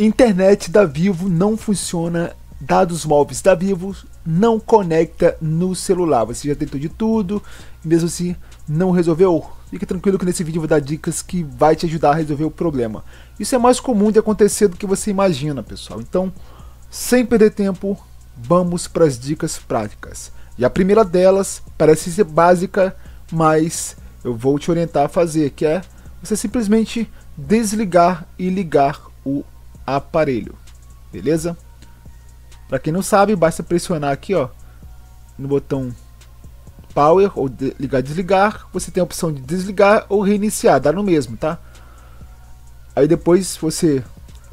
Internet da Vivo não funciona, dados móveis da Vivo não conecta no celular. Você já tentou de tudo, mesmo assim não resolveu? Fique tranquilo que nesse vídeo eu vou dar dicas que vai te ajudar a resolver o problema. Isso é mais comum de acontecer do que você imagina, pessoal. Então, sem perder tempo, vamos para as dicas práticas. E a primeira delas parece ser básica, mas eu vou te orientar a fazer, que é você simplesmente desligar e ligar aparelho, beleza? Para quem não sabe, basta pressionar aqui ó, no botão power ou ligar desligar, você tem a opção de desligar ou reiniciar, dá no mesmo, tá? Aí depois você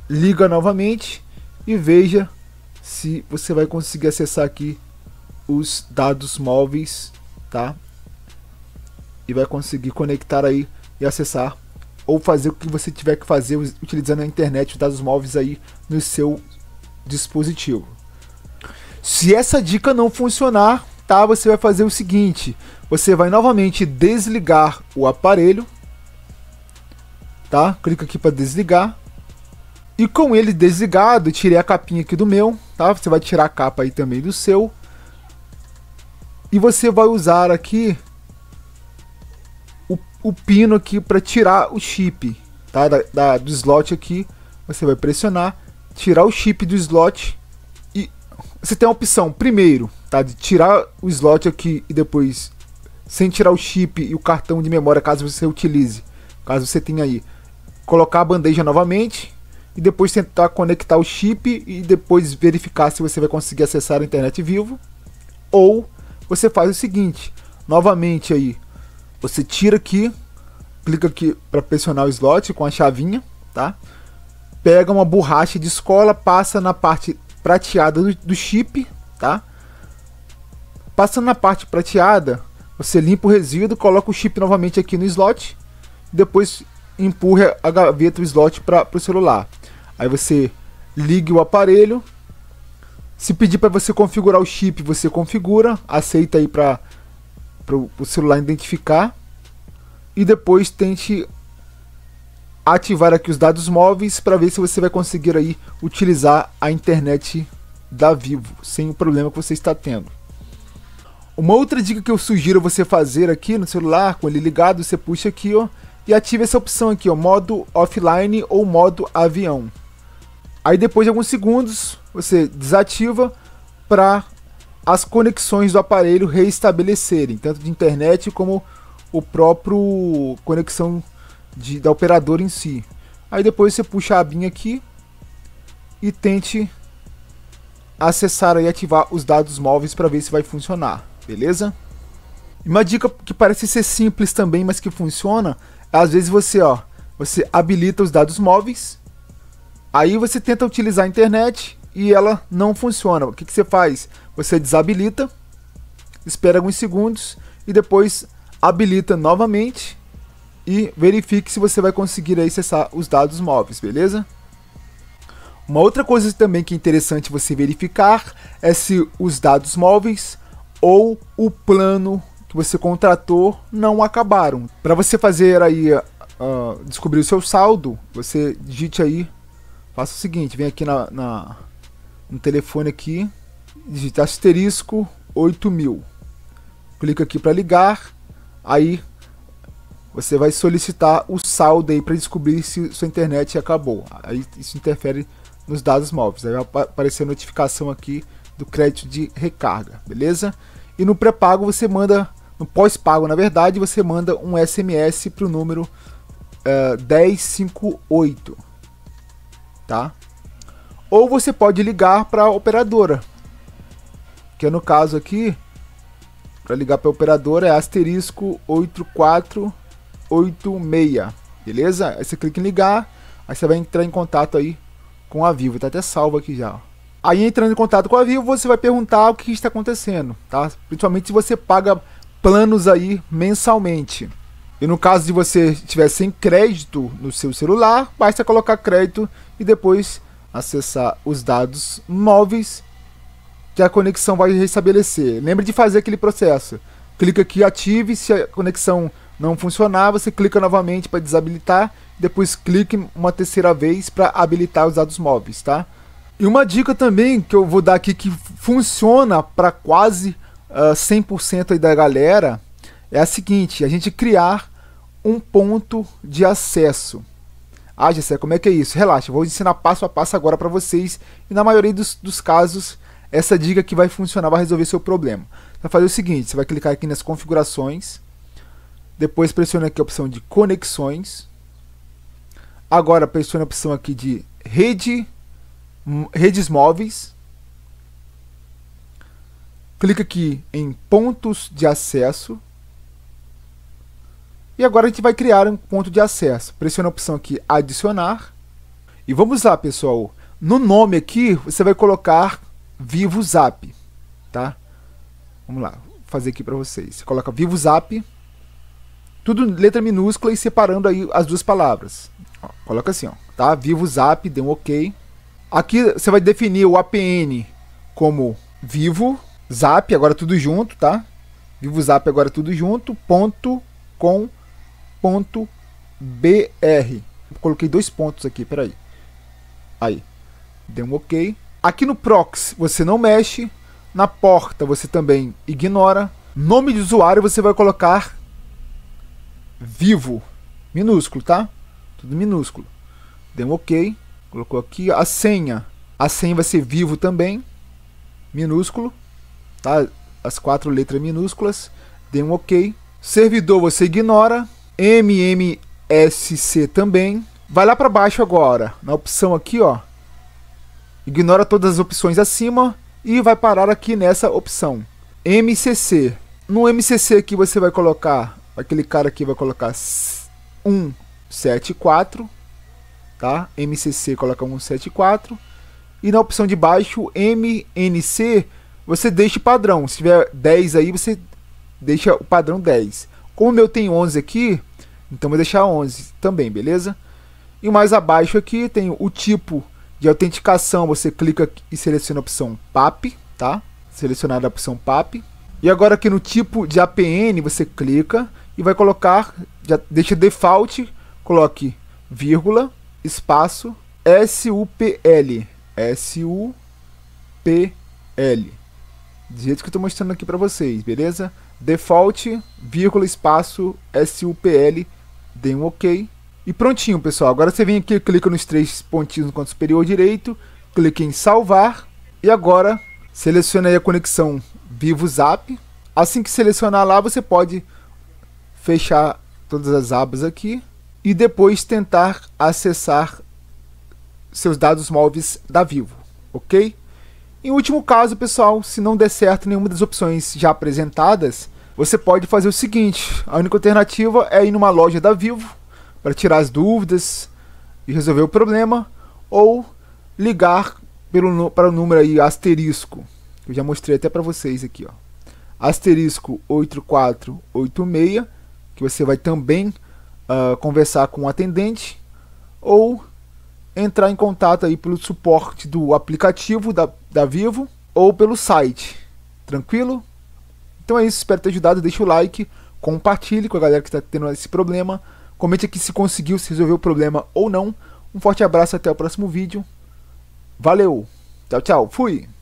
liga novamente e veja se você vai conseguir acessar aqui os dados móveis, tá? E vai conseguir conectar aí e acessar ou fazer o que você tiver que fazer utilizando a internet, os dados móveis aí no seu dispositivo. Se essa dica não funcionar, tá? Você vai fazer o seguinte: você vai novamente desligar o aparelho, tá? Clica aqui para desligar. E com ele desligado, tirei a capinha aqui do meu, tá? Você vai tirar a capa aí também do seu. E você vai usar aqui o pino aqui para tirar o chip tá? Da, da, do slot aqui. Você vai pressionar, tirar o chip do slot e você tem a opção primeiro tá? de tirar o slot aqui e depois sem tirar o chip e o cartão de memória caso você utilize, caso você tenha aí, colocar a bandeja novamente e depois tentar conectar o chip e depois verificar se você vai conseguir acessar a internet vivo ou você faz o seguinte, novamente aí você tira aqui, clica aqui para pressionar o slot com a chavinha, tá? Pega uma borracha de escola, passa na parte prateada do, do chip, tá? Passando na parte prateada, você limpa o resíduo, coloca o chip novamente aqui no slot, depois empurra a gaveta, o slot para o celular. Aí você liga o aparelho. Se pedir para você configurar o chip, você configura, aceita aí para para o celular identificar e depois tente ativar aqui os dados móveis para ver se você vai conseguir aí utilizar a internet da Vivo sem o problema que você está tendo. Uma outra dica que eu sugiro você fazer aqui no celular com ele ligado, você puxa aqui ó e ativa essa opção aqui ó, modo offline ou modo avião. Aí depois de alguns segundos você desativa para as conexões do aparelho reestabelecerem, tanto de internet como o próprio conexão de, da operadora em si. Aí depois você puxa a abinha aqui e tente acessar e ativar os dados móveis para ver se vai funcionar, beleza? Uma dica que parece ser simples também, mas que funciona, é às vezes você, ó, você habilita os dados móveis, aí você tenta utilizar a internet e ela não funciona. O que, que você faz? Você desabilita, espera alguns segundos e depois habilita novamente e verifique se você vai conseguir acessar os dados móveis, beleza? Uma outra coisa também que é interessante você verificar é se os dados móveis ou o plano que você contratou não acabaram. Para você fazer aí uh, descobrir o seu saldo, você digite aí, faça o seguinte, vem aqui na, na um telefone aqui, digita asterisco 8000. Clica aqui para ligar, aí você vai solicitar o saldo aí para descobrir se sua internet acabou. Aí isso interfere nos dados móveis. Aí vai aparecer a notificação aqui do crédito de recarga, beleza? E no pré-pago você manda, no pós-pago na verdade, você manda um SMS para o número uh, eh, 1058, tá? ou você pode ligar para a operadora, que é no caso aqui, para ligar para a operadora é asterisco 8486, beleza? Aí você clica em ligar, aí você vai entrar em contato aí com a Vivo, tá até salvo aqui já. Aí entrando em contato com a Vivo, você vai perguntar o que está acontecendo, tá? Principalmente se você paga planos aí mensalmente. E no caso de você estiver sem crédito no seu celular, basta colocar crédito e depois acessar os dados móveis que a conexão vai restabelecer. Lembre de fazer aquele processo. Clica aqui, ative, se a conexão não funcionar, você clica novamente para desabilitar, depois clique uma terceira vez para habilitar os dados móveis, tá? E uma dica também que eu vou dar aqui que funciona para quase uh, ah, 100% da galera é a seguinte: a gente criar um ponto de acesso. Ah, Gessé, como é que é isso? Relaxa, vou ensinar passo a passo agora para vocês. E na maioria dos, dos casos, essa dica que vai funcionar vai resolver seu problema. Você então, vai fazer o seguinte, você vai clicar aqui nas configurações. Depois pressiona aqui a opção de conexões. Agora pressiona a opção aqui de rede, redes móveis. Clica aqui em pontos de acesso. E agora a gente vai criar um ponto de acesso. Pressiona a opção aqui adicionar. E vamos lá, pessoal. No nome aqui, você vai colocar Vivo Zap, tá? Vamos lá, vou fazer aqui para vocês. Você coloca Vivo Zap, tudo letra minúscula e separando aí as duas palavras. Ó, coloca assim, ó, tá? Vivo Zap, dê um OK. Aqui você vai definir o APN como Vivo Zap, agora tudo junto, tá? Vivo Zap agora tudo junto, ponto com .br. Coloquei dois pontos aqui, peraí. Aí, deu um OK. Aqui no proxy você não mexe, na porta você também ignora. Nome de usuário você vai colocar vivo, minúsculo, tá? Tudo minúsculo. deu um OK. Colocou aqui a senha. A senha vai ser vivo também, minúsculo, tá? As quatro letras minúsculas. deu um OK. Servidor você ignora. MMSC também. Vai lá para baixo agora, na opção aqui, ó. Ignora todas as opções acima e vai parar aqui nessa opção. MCC. No MCC aqui você vai colocar, aquele cara aqui vai colocar 174, tá? MCC coloca 174. E na opção de baixo, MNC, você deixa o padrão. Se tiver 10 aí, você deixa o padrão 10. Como eu tenho 11 aqui, então vou deixar 11 também, beleza? E mais abaixo aqui tem o tipo de autenticação, você clica e seleciona a opção PAP, tá? Selecionada a opção PAP. E agora aqui no tipo de APN, você clica e vai colocar, já deixa default, coloque vírgula, espaço, SUPL, SUPL, do jeito que eu estou mostrando aqui para vocês, beleza? default, vírgula, espaço, SUPL, dê um OK. E prontinho, pessoal. Agora você vem aqui, clica nos três pontinhos no canto superior direito, clica em salvar e agora seleciona aí a conexão Vivo Zap. Assim que selecionar lá, você pode fechar todas as abas aqui e depois tentar acessar seus dados móveis da Vivo, ok? Em último caso, pessoal, se não der certo nenhuma das opções já apresentadas, você pode fazer o seguinte: a única alternativa é ir numa loja da Vivo para tirar as dúvidas e resolver o problema, ou ligar pelo, para o número aí asterisco, que eu já mostrei até para vocês aqui, ó. Asterisco 8486, que você vai também uh, conversar com o atendente, ou entrar em contato aí pelo suporte do aplicativo da, da Vivo ou pelo site. Tranquilo? Então é isso, espero ter ajudado. Deixa o like, compartilhe com a galera que está tendo esse problema. Comente aqui se conseguiu, se resolveu o problema ou não. Um forte abraço, até o próximo vídeo. Valeu, tchau, tchau, fui!